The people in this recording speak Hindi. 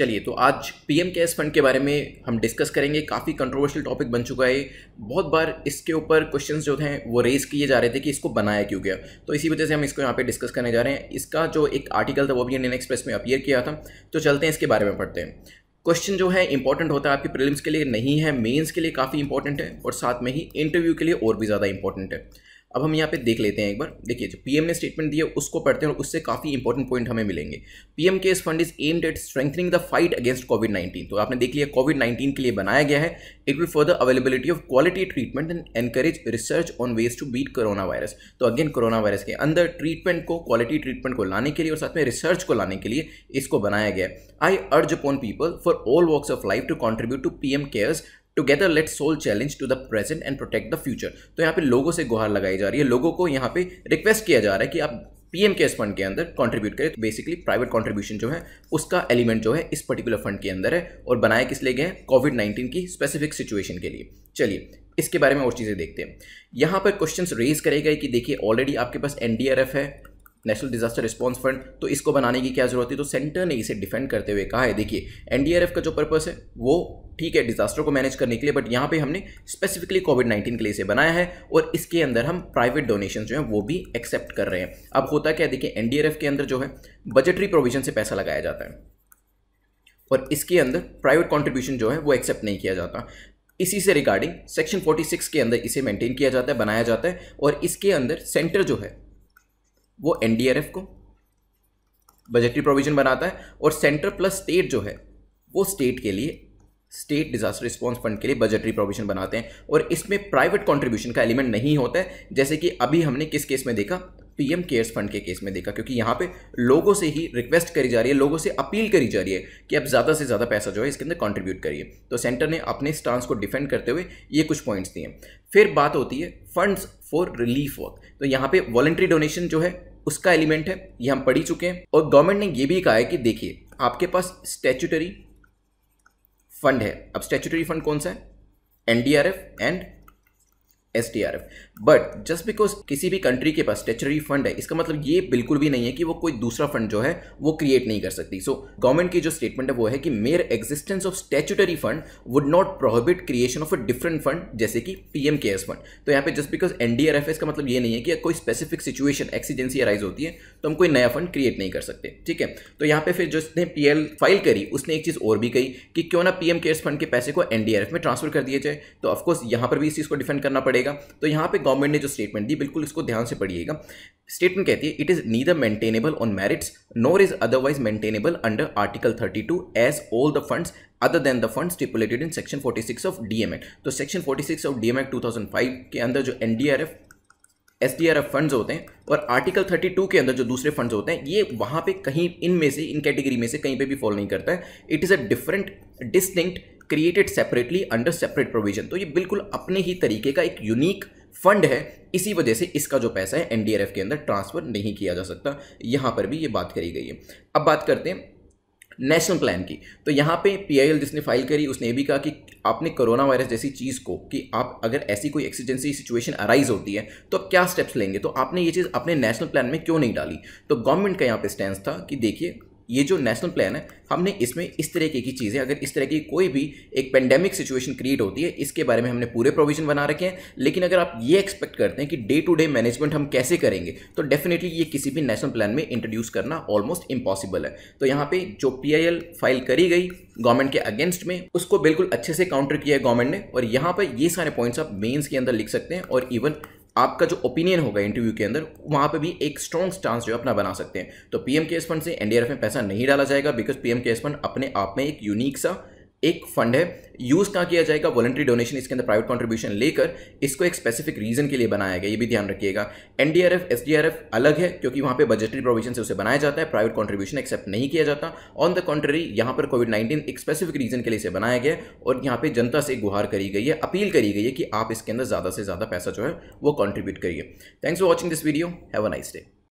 चलिए तो आज पीएम केयर्स फंड के बारे में हम डिस्कस करेंगे काफ़ी कंट्रोवर्शियल टॉपिक बन चुका है बहुत बार इसके ऊपर क्वेश्चंस जो थे वो रेज़ किए जा रहे थे कि इसको बनाया क्यों गया तो इसी वजह से हम इसको यहाँ पे डिस्कस करने जा रहे हैं इसका जो एक आर्टिकल था वो भी इंडियन एक्सप्रेस में अपीयर किया था तो चलते हैं इसके बारे में पढ़ते हैं क्वेश्चन जो है इंपॉर्टेंट होता है आपके प्रिलिम्स के लिए नहीं है मेंस के लिए काफ़ी इंपॉर्टेंट है और साथ में ही इंटरव्यू के लिए और भी ज़्यादा इंपॉर्टेंट है अब हम यहाँ पे देख लेते हैं एक बार देखिए जो पीएम ने स्टेटमेंट दिया उसको पढ़ते हैं और उससे काफ़ी इंपॉर्टेंट पॉइंट हमें मिलेंगे पीएम इस fund is aimed at strengthening the fight against COVID 19 तो आपने देख लिया कोविड 19 के लिए बनाया गया है it will for the availability of quality treatment and encourage research on ways to beat corona virus तो अगेन कोरोना वायरस के अंदर ट्रीटमेंट को क्वालिटी ट्रीटमेंट को लाने के लिए और साथ में रिसर्च को लाने के लिए इसको बनाया गया I urge upon people for all walks of life to contribute to P M CARES together let soul challenge to the present and protect the future तो यहाँ पे लोगों से गुहार लगाई जा रही है लोगों को यहाँ पे रिक्वेस्ट किया जा रहा है कि आप पीएम केयर्स फंड के अंदर कॉन्ट्रीब्यूट करें तो बेसिकली प्राइवेट कॉन्ट्रीब्यूशन जो है उसका एलिमेंट जो है इस पर्टिकुलर फंड के अंदर है और बनाया किस लिए गए हैं कोविड नाइन्टीन की स्पेसिफिक सिचुएशन के लिए चलिए इसके बारे में और चीज़ें देखते हैं यहाँ पर क्वेश्चन रेज करेगा कि देखिए ऑलरेडी आपके पास एनडीआरएफ है नेशनल डिजास्टर रिस्पॉन्स फंड तो इसको बनाने की क्या जरूरत थी तो सेंटर ने इसे डिफेंड करते हुए कहा है देखिए एनडीआरएफ का जो पर्पस है वो ठीक है डिजास्टर को मैनेज करने के लिए बट यहाँ पे हमने स्पेसिफिकली कोविड नाइन्टीन के लिए इसे बनाया है और इसके अंदर हम प्राइवेट डोनेशन जो है वो भी एक्सेप्ट कर रहे हैं अब होता क्या है देखिए एनडीआरएफ के अंदर जो है बजटरी प्रोविजन से पैसा लगाया जाता है और इसके अंदर प्राइवेट कॉन्ट्रीब्यूशन जो है वो एक्सेप्ट नहीं किया जाता इसी से रिगार्डिंग सेक्शन 46 के अंदर इसे मेंटेन किया जाता है बनाया जाता है और इसके अंदर सेंटर जो है वो एनडीआरएफ को बजटरी प्रोविजन बनाता है और सेंटर प्लस स्टेट जो है वो स्टेट के लिए स्टेट डिजास्टर रिस्पॉन्स फंड के लिए बजटरी प्रोविजन बनाते हैं और इसमें प्राइवेट कंट्रीब्यूशन का एलिमेंट नहीं होता है जैसे कि अभी हमने किस केस में देखा पीएम केयर्स फंड के केस में देखा क्योंकि यहाँ पे लोगों से ही रिक्वेस्ट करी जा रही है लोगों से अपील करी जा रही है कि अब ज़्यादा से ज़्यादा पैसा जो है इसके अंदर कॉन्ट्रीब्यूट करिए तो सेंटर ने अपने स्टांस को डिफेंड करते हुए ये कुछ पॉइंट्स दिए फिर बात होती है फंड्स फॉर रिलीफ वर्क तो यहाँ पे वॉलेंट्री डोनेशन जो है उसका एलिमेंट है ये हम पढ़ ही चुके हैं और गवर्नमेंट ने ये भी कहा है कि देखिए आपके पास स्टैचुटरी फंड है अब स्टैचुटरी फंड कौन सा है NDRF and S but just because किसी भी कंट्री के पास स्टेचरी फंड है इसका मतलब ये बिल्कुल भी नहीं है कि वो कोई दूसरा फंड जो है वो क्रिएट नहीं कर सकती सो so, गवर्नमेंट की जो स्टेटमेंट है वो है कि mere existence of statutory fund would not prohibit creation of a different fund जैसे कि पीएम केयर्स फंड तो यहाँ पे जस्ट बिकॉज एनडीआरएफएस का मतलब ये नहीं है कि कोई स्पेसिफिक सिचुएशन एक्सीजेंसी अराइज होती है तो हम कोई नया फंड क्रिएट नहीं कर सकते ठीक है तो यहाँ पे फिर जिसने पी एल फाइल करी उसने एक चीज़ और भी कही कि क्यों ना पीएम केयर्स फंड के पैसे को एनडीआरएफ में ट्रांसफर कर दिया जाए तो ऑफकोर्स यहाँ पर भी इस चीज़ को डिफेंड करना पड़ेगा पड़ेगा तो यहाँ पे गवर्नमेंट ने जो स्टेटमेंट दी बिल्कुल इसको ध्यान से पढ़िएगा स्टेटमेंट कहती है it is neither maintainable on merits nor is otherwise maintainable under article 32 to as all the funds other than the fund stipulated in section 46 of the act तो सेक्शन 46 ऑफ डी एक्ट 2005 के अंदर जो N S D R funds होते हैं और आर्टिकल 32 के अंदर जो दूसरे फंड्स होते हैं ये वहाँ पे कहीं इन में से इन कैटेगरी में से कहीं पे भी फॉलो नहीं करता है it is a different distinct created separately under separate provision तो ये बिल्कुल अपने ही तरीके का एक यूनिक फंड है इसी वजह से इसका जो पैसा है एन के अंदर ट्रांसफ़र नहीं किया जा सकता यहाँ पर भी ये बात करी गई है अब बात करते हैं नेशनल प्लान की तो यहाँ पे पीआईएल जिसने फाइल करी उसने ये भी कहा कि आपने कोरोना वायरस जैसी चीज़ को कि आप अगर ऐसी कोई एक्सीजेंसी सिचुएशन अराइज होती है तो आप क्या स्टेप्स लेंगे तो आपने ये चीज़ अपने नेशनल प्लान में क्यों नहीं डाली तो गवर्नमेंट का यहाँ पे स्टैंड था कि देखिए ये जो नेशनल प्लान है हमने इसमें इस तरीके की चीज़ें अगर इस तरह की कोई भी एक पेंडेमिक सिचुएशन क्रिएट होती है इसके बारे में हमने पूरे प्रोविजन बना रखे हैं लेकिन अगर आप ये एक्सपेक्ट करते हैं कि डे टू डे मैनेजमेंट हम कैसे करेंगे तो डेफिनेटली ये किसी भी नेशनल प्लान में इंट्रोड्यूस करना ऑलमोस्ट इम्पॉसिबल है तो यहाँ पे जो पी फाइल करी गई गवर्नमेंट के अगेंस्ट में उसको बिल्कुल अच्छे से काउंटर किया है गवर्नमेंट ने और यहाँ पर ये सारे पॉइंट्स आप मेन्स के अंदर लिख सकते हैं और इवन आपका जो ओपिनियन होगा इंटरव्यू के अंदर वहां पे भी एक स्ट्रॉन्ग स्टांस जो है अपना बना सकते हैं तो पीएम केयर्स फंड से एनडीआरएफ में पैसा नहीं डाला जाएगा बिकॉज पीएम केयर्स फंड अपने आप में एक यूनिक सा एक फंड है यूज़ कहाँ किया जाएगा वॉलेंट्री डोनेशन इसके अंदर प्राइवेट कॉन्ट्रीब्यूशन लेकर इसको एक स्पेसिफिक रीजन के लिए बनाया गया ये भी ध्यान रखिएगा एनडीआरएफ एसडीआरएफ अलग है क्योंकि वहाँ पे बजटरी प्रोविजन से उसे बनाया जाता है प्राइवेट कॉन्ट्रीब्यूशन एक्सेप्ट नहीं किया जाता ऑन द कॉन्ट्री यहाँ पर कोविड नाइन्टीन एक स्पेसिफिक रीजन के लिए इसे बनाया गया और यहाँ पर जनता से गुहार करी गई है अपील करी गई है कि आप इसके अंदर ज़्यादा से ज़्यादा पैसा जो है वो कॉन्ट्रीब्यूट करिए thanks for watching this video have a nice day